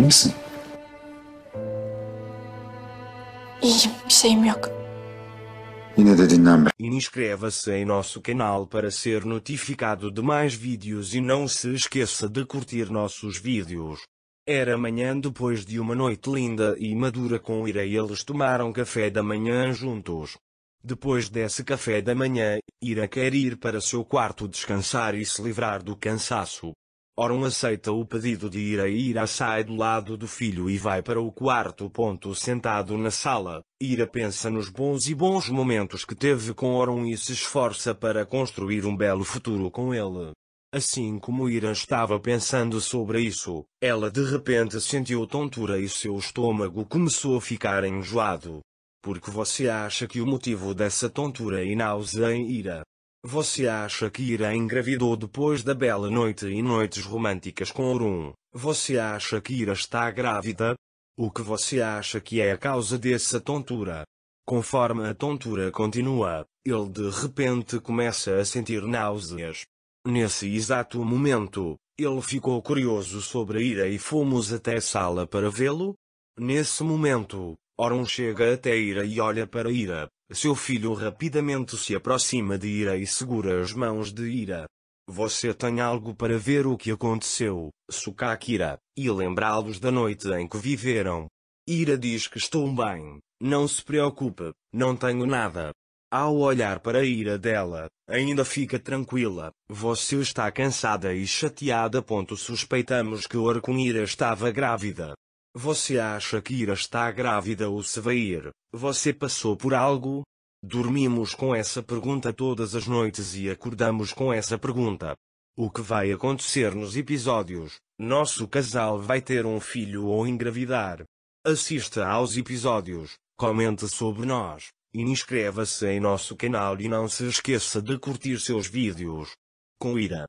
Nasılsın? İyiyim, bir şeyim yok. Yine de dinlenme. Inscreva-se em nosso canal para ser notificado de mais vídeos e não se esqueça de curtir nossos vídeos. Era manhã depois de uma noite linda e madura com Ira e eles tomaram café da manhã juntos. Depois desse café da manhã, Ira quer ir para seu quarto descansar e se livrar do cansaço. Oron aceita o pedido de Ira e Ira sai do lado do filho e vai para o quarto ponto sentado na sala. Ira pensa nos bons e bons momentos que teve com Oron e se esforça para construir um belo futuro com ele. Assim como Ira estava pensando sobre isso, ela de repente sentiu tontura e seu estômago começou a ficar enjoado. Porque você acha que o motivo dessa tontura e náusea em Ira você acha que Ira engravidou depois da bela noite e noites românticas com Orun? Você acha que Ira está grávida? O que você acha que é a causa dessa tontura? Conforme a tontura continua, ele de repente começa a sentir náuseas. Nesse exato momento, ele ficou curioso sobre a Ira e fomos até a sala para vê-lo. Nesse momento, Orun chega até Ira e olha para Ira, seu filho rapidamente se aproxima de Ira e segura as mãos de Ira. Você tem algo para ver o que aconteceu, Sukakira, e lembrá-los da noite em que viveram. Ira diz que estou bem, não se preocupe, não tenho nada. Ao olhar para a ira dela, ainda fica tranquila, você está cansada e chateada. Suspeitamos que Ira estava grávida. Você acha que Ira está grávida ou se vai ir? Você passou por algo? Dormimos com essa pergunta todas as noites e acordamos com essa pergunta. O que vai acontecer nos episódios? Nosso casal vai ter um filho ou engravidar? Assista aos episódios, comente sobre nós, inscreva-se em nosso canal e não se esqueça de curtir seus vídeos. Com Ira.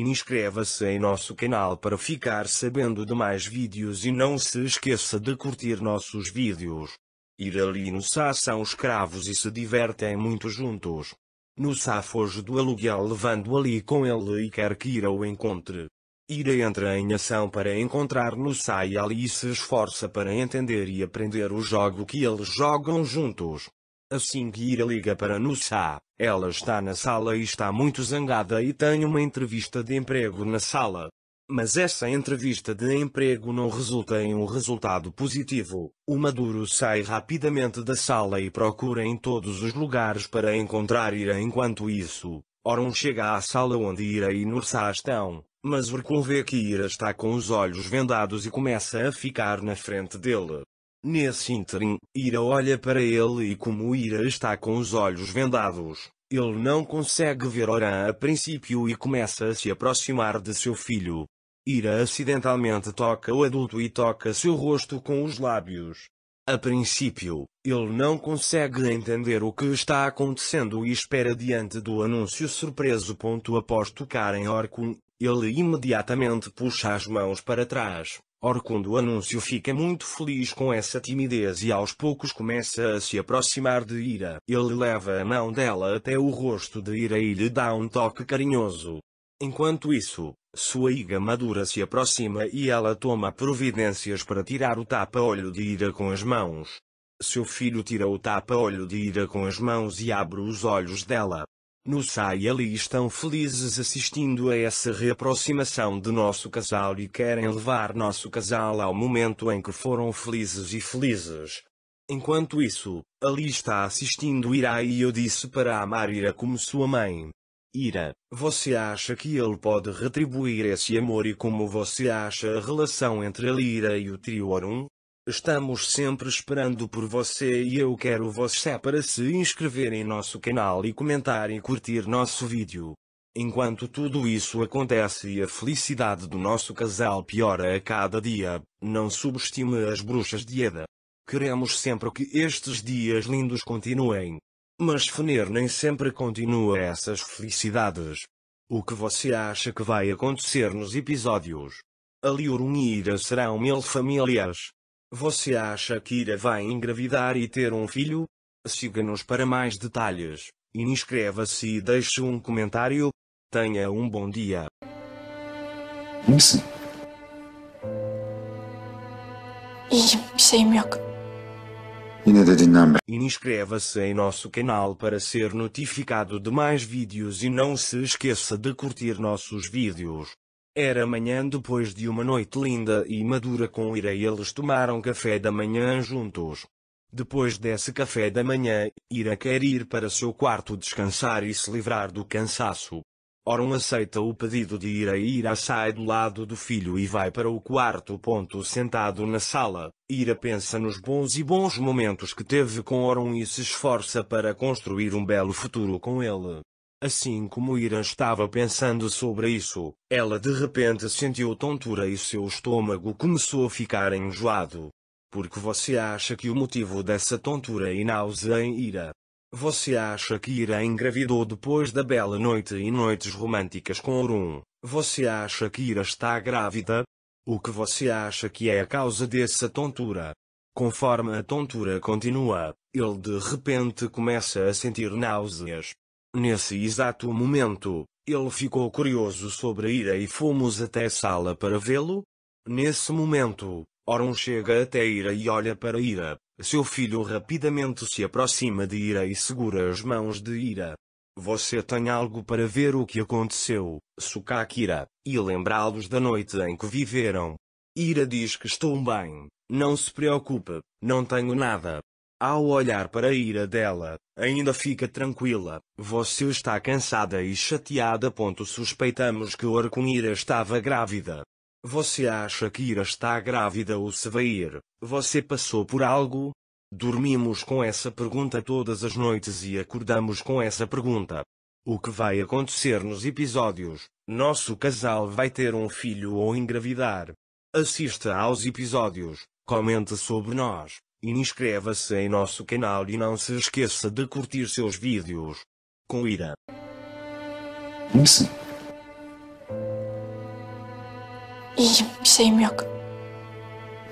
Inscreva-se em nosso canal para ficar sabendo de mais vídeos e não se esqueça de curtir nossos vídeos. Ir ali no Sá são escravos e se divertem muito juntos. No Sá foge do aluguel levando ali com ele e quer que Ira o encontre. Ira entra em ação para encontrar no Sá e Ali se esforça para entender e aprender o jogo que eles jogam juntos. Assim que Ira liga para Sá. Ela está na sala e está muito zangada e tem uma entrevista de emprego na sala. Mas essa entrevista de emprego não resulta em um resultado positivo. O Maduro sai rapidamente da sala e procura em todos os lugares para encontrar Ira enquanto isso. Oron chega à sala onde Ira e Nursá estão, mas Orkun vê que Ira está com os olhos vendados e começa a ficar na frente dele. Nesse ínterim, Ira olha para ele e como Ira está com os olhos vendados, ele não consegue ver Oran a princípio e começa a se aproximar de seu filho. Ira acidentalmente toca o adulto e toca seu rosto com os lábios. A princípio, ele não consegue entender o que está acontecendo e espera diante do anúncio surpreso. Após tocar em Orkun, ele imediatamente puxa as mãos para trás, Orcundo Anúncio fica muito feliz com essa timidez e aos poucos começa a se aproximar de Ira. Ele leva a mão dela até o rosto de Ira e lhe dá um toque carinhoso. Enquanto isso, sua iga madura se aproxima e ela toma providências para tirar o tapa-olho de Ira com as mãos. Seu filho tira o tapa-olho de Ira com as mãos e abre os olhos dela. No sai e estão felizes assistindo a essa reaproximação de nosso casal e querem levar nosso casal ao momento em que foram felizes e felizes. Enquanto isso, ali está assistindo Ira e eu disse para amar Ira como sua mãe. Ira, você acha que ele pode retribuir esse amor e como você acha a relação entre a Lira e o Triorum? Estamos sempre esperando por você e eu quero você para se inscrever em nosso canal e comentar e curtir nosso vídeo. Enquanto tudo isso acontece e a felicidade do nosso casal piora a cada dia, não subestime as bruxas de Eda. Queremos sempre que estes dias lindos continuem. Mas Fener nem sempre continua essas felicidades. O que você acha que vai acontecer nos episódios? A e Ira serão mil famílias. Você acha que Ira vai engravidar e ter um filho? Siga-nos para mais detalhes, inscreva-se e deixe um comentário. Tenha um bom dia. Mısın? Inscreva-se em nosso canal para ser notificado de mais vídeos e não se esqueça de curtir nossos vídeos. Era manhã depois de uma noite linda e madura com Ira e eles tomaram café da manhã juntos. Depois desse café da manhã, Ira quer ir para seu quarto descansar e se livrar do cansaço. Oron aceita o pedido de Ira e Ira sai do lado do filho e vai para o quarto. Ponto sentado na sala, Ira pensa nos bons e bons momentos que teve com Oron e se esforça para construir um belo futuro com ele. Assim como Ira estava pensando sobre isso, ela de repente sentiu tontura e seu estômago começou a ficar enjoado. Porque você acha que o motivo dessa tontura e náusea em Ira? Você acha que Ira engravidou depois da bela noite e noites românticas com Orun? Você acha que Ira está grávida? O que você acha que é a causa dessa tontura? Conforme a tontura continua, ele de repente começa a sentir náuseas. Nesse exato momento, ele ficou curioso sobre a ira e fomos até a sala para vê-lo. Nesse momento, Oron chega até Ira e olha para Ira. Seu filho rapidamente se aproxima de Ira e segura as mãos de Ira. Você tem algo para ver o que aconteceu, Sukakira, e lembrá-los da noite em que viveram. Ira diz que estou bem, não se preocupe, não tenho nada, ao olhar para a ira dela, ainda fica tranquila. Você está cansada e chateada. Ponto. Suspeitamos que Orconira estava grávida. Você acha que Ira está grávida ou se vai ir? Você passou por algo? Dormimos com essa pergunta todas as noites e acordamos com essa pergunta. O que vai acontecer nos episódios? Nosso casal vai ter um filho ou engravidar? Assista aos episódios, comente sobre nós, Inscreva-se em nosso canal e não se esqueça de curtir seus vídeos. Com ira. Misin? İyiyim, bir şeyim yok.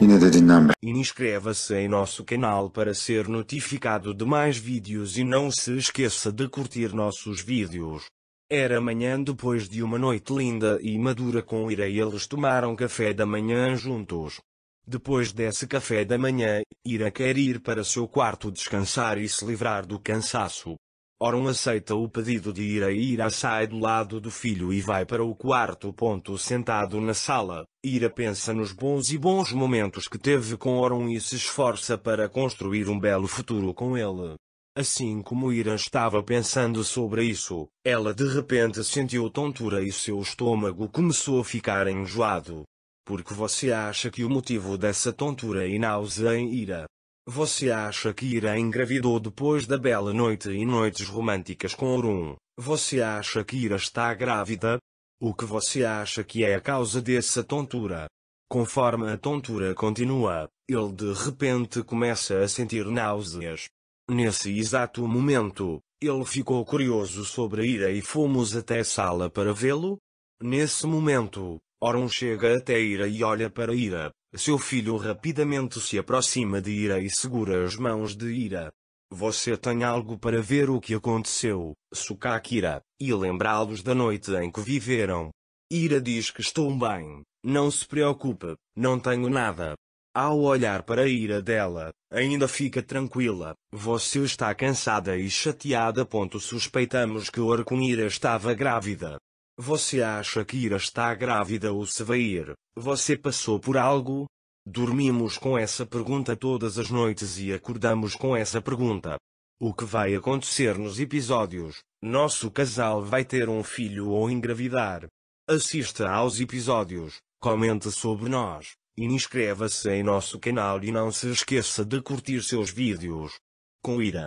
Yine de dinlenme. Inscreva-se em nosso canal para ser notificado de mais vídeos e não se esqueça de curtir nossos vídeos. Era manhã depois de uma noite linda e madura com Ira e eles tomaram café da manhã juntos. Depois desse café da manhã, Ira quer ir para seu quarto descansar e se livrar do cansaço. Oron aceita o pedido de Ira e Ira sai do lado do filho e vai para o quarto. Ponto sentado na sala, Ira pensa nos bons e bons momentos que teve com Oron e se esforça para construir um belo futuro com ele. Assim como Ira estava pensando sobre isso, ela de repente sentiu tontura e seu estômago começou a ficar enjoado. Porque você acha que o motivo dessa tontura e náusea em ira. Você acha que Ira engravidou depois da bela noite e noites românticas com Orum? Você acha que Ira está grávida? O que você acha que é a causa dessa tontura? Conforme a tontura continua, ele de repente começa a sentir náuseas. Nesse exato momento, ele ficou curioso sobre ira e fomos até a sala para vê-lo. Nesse momento, Oron chega até Ira e olha para Ira. Seu filho rapidamente se aproxima de Ira e segura as mãos de Ira. Você tem algo para ver o que aconteceu, Sukakira, e lembrá-los da noite em que viveram. Ira diz que estou bem, não se preocupe, não tenho nada. Ao olhar para a ira dela, ainda fica tranquila, você está cansada e chateada. Suspeitamos que Orkunira estava grávida. Você acha que Ira está grávida ou se vai ir? Você passou por algo? Dormimos com essa pergunta todas as noites e acordamos com essa pergunta. O que vai acontecer nos episódios? Nosso casal vai ter um filho ou engravidar? Assista aos episódios, comente sobre nós, inscreva-se em nosso canal e não se esqueça de curtir seus vídeos. Com Ira.